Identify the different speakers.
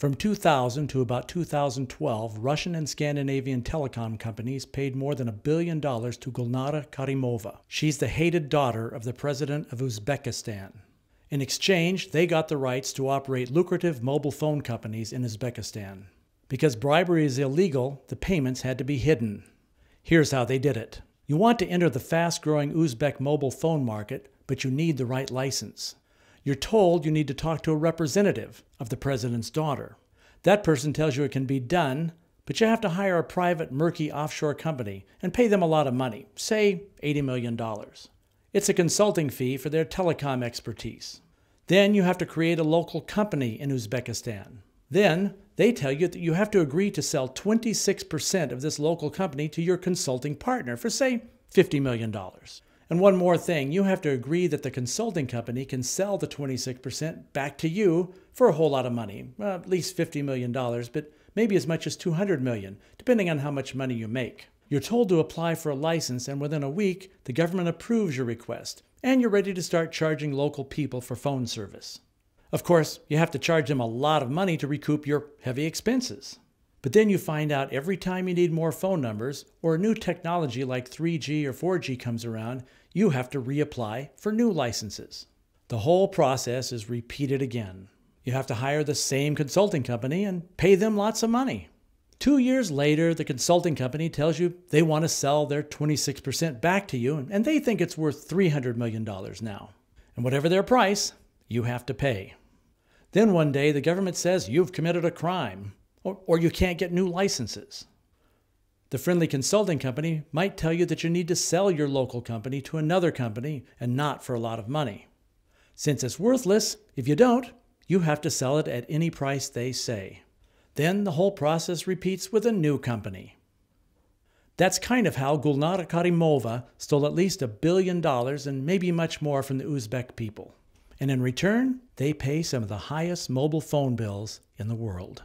Speaker 1: From 2000 to about 2012, Russian and Scandinavian telecom companies paid more than a billion dollars to Gulnara Karimova. She's the hated daughter of the president of Uzbekistan. In exchange, they got the rights to operate lucrative mobile phone companies in Uzbekistan. Because bribery is illegal, the payments had to be hidden. Here's how they did it. You want to enter the fast growing Uzbek mobile phone market, but you need the right license. You're told you need to talk to a representative of the president's daughter. That person tells you it can be done, but you have to hire a private, murky offshore company and pay them a lot of money, say $80 million. It's a consulting fee for their telecom expertise. Then you have to create a local company in Uzbekistan. Then they tell you that you have to agree to sell 26% of this local company to your consulting partner for, say, $50 million. And one more thing, you have to agree that the consulting company can sell the 26% back to you for a whole lot of money, well, at least $50 million, but maybe as much as 200 million, depending on how much money you make. You're told to apply for a license and within a week, the government approves your request and you're ready to start charging local people for phone service. Of course, you have to charge them a lot of money to recoup your heavy expenses. But then you find out every time you need more phone numbers or a new technology like 3G or 4G comes around, you have to reapply for new licenses. The whole process is repeated again. You have to hire the same consulting company and pay them lots of money. Two years later, the consulting company tells you they want to sell their 26% back to you, and they think it's worth $300 million now. And whatever their price, you have to pay. Then one day, the government says you've committed a crime or, or you can't get new licenses. The friendly consulting company might tell you that you need to sell your local company to another company and not for a lot of money. Since it's worthless, if you don't, you have to sell it at any price they say. Then the whole process repeats with a new company. That's kind of how Gulnara Karimova stole at least a billion dollars and maybe much more from the Uzbek people. And in return, they pay some of the highest mobile phone bills in the world.